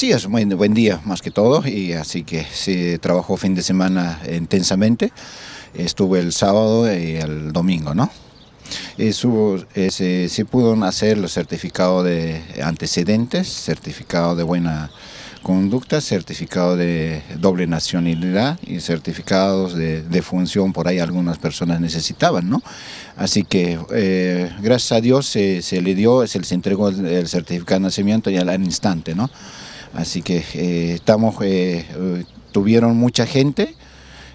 Sí, es un buen día más que todo, y así que se trabajó fin de semana intensamente. Estuve el sábado y el domingo, ¿no? se, pudo hacer los certificados de antecedentes, certificado de buena conducta, certificado de doble nacionalidad y certificados de, función por ahí algunas personas necesitaban, ¿no? Así que eh, gracias a Dios se, le dio, se les entregó el, el certificado de nacimiento ya al instante, ¿no? Así que eh, estamos, eh, tuvieron mucha gente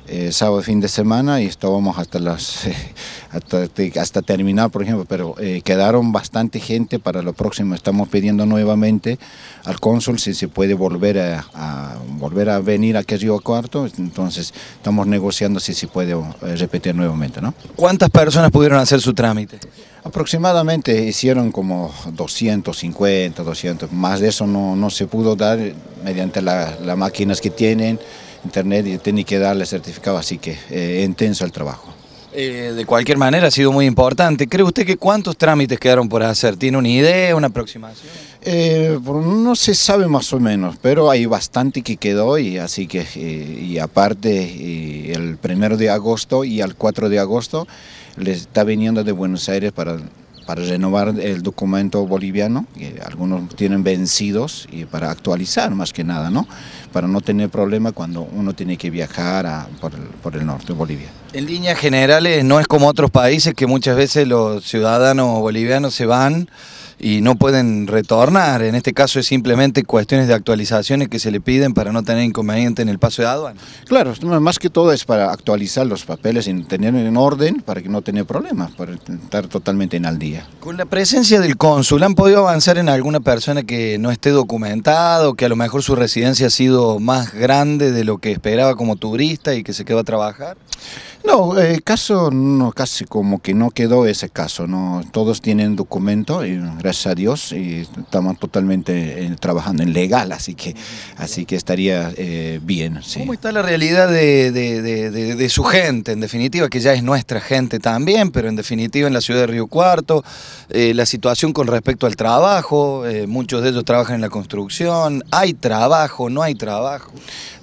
eh, sábado fin de semana y estábamos hasta las hasta, terminar, por ejemplo, pero quedaron bastante gente para lo próximo. Estamos pidiendo nuevamente al cónsul si se puede volver a, volver a venir aquí a Río Cuarto. Entonces estamos negociando si se puede repetir nuevamente. ¿no? ¿Cuántas personas pudieron hacer su trámite? Aproximadamente hicieron como 250, 200, más de eso no, se pudo dar mediante las máquinas que tienen, internet, y tienen que darle certificado, así que eh, intenso el trabajo. Eh, de cualquier manera ha sido muy importante. ¿Cree usted que cuántos trámites quedaron por hacer? ¿Tiene una idea, una aproximación? Eh, no se sabe más o menos, pero hay bastante que quedó y así que, eh, y aparte eh, el primero de agosto y al 4 de agosto les está viniendo de Buenos Aires para, para renovar el documento boliviano, algunos tienen vencidos y para actualizar más que nada, ¿no? Para no tener problema cuando uno tiene que viajar por el norte de Bolivia. En líneas generales no es como otros países que muchas veces los ciudadanos bolivianos se van y no pueden retornar. En este caso es simplemente cuestiones de actualizaciones que se le piden para no tener inconveniente en el paso de aduana. Claro, más que todo es para actualizar los papeles y tener en orden para que no tener problemas, para estar totalmente en al día. Con la presencia del cónsul, ¿han podido avanzar en alguna persona que no esté documentado, que a lo mejor su residencia ha sido más grande de lo que esperaba como turista y que se quedó a trabajar? No, eh, caso no, casi como que no quedó ese caso. No, todos tienen documento y gracias a Dios y estamos totalmente eh, trabajando en legal, así que así que estaría eh, bien. ¿Cómo está la realidad de, su gente, en definitiva, que ya es nuestra gente también, pero en definitiva en la ciudad de Río Cuarto, eh, la situación con respecto al trabajo, muchos de ellos trabajan en la construcción, hay trabajo, no hay trabajo.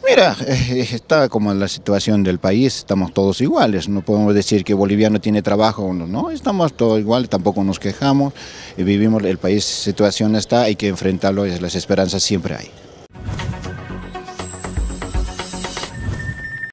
Mira, eh, está como la situación del país, estamos todos iguales, no podemos decir que Bolivia no tiene trabajo, no, estamos todos iguales, tampoco nos quejamos, eh, vivimos, el país, situación está, hay que enfrentarlo, las esperanzas siempre hay.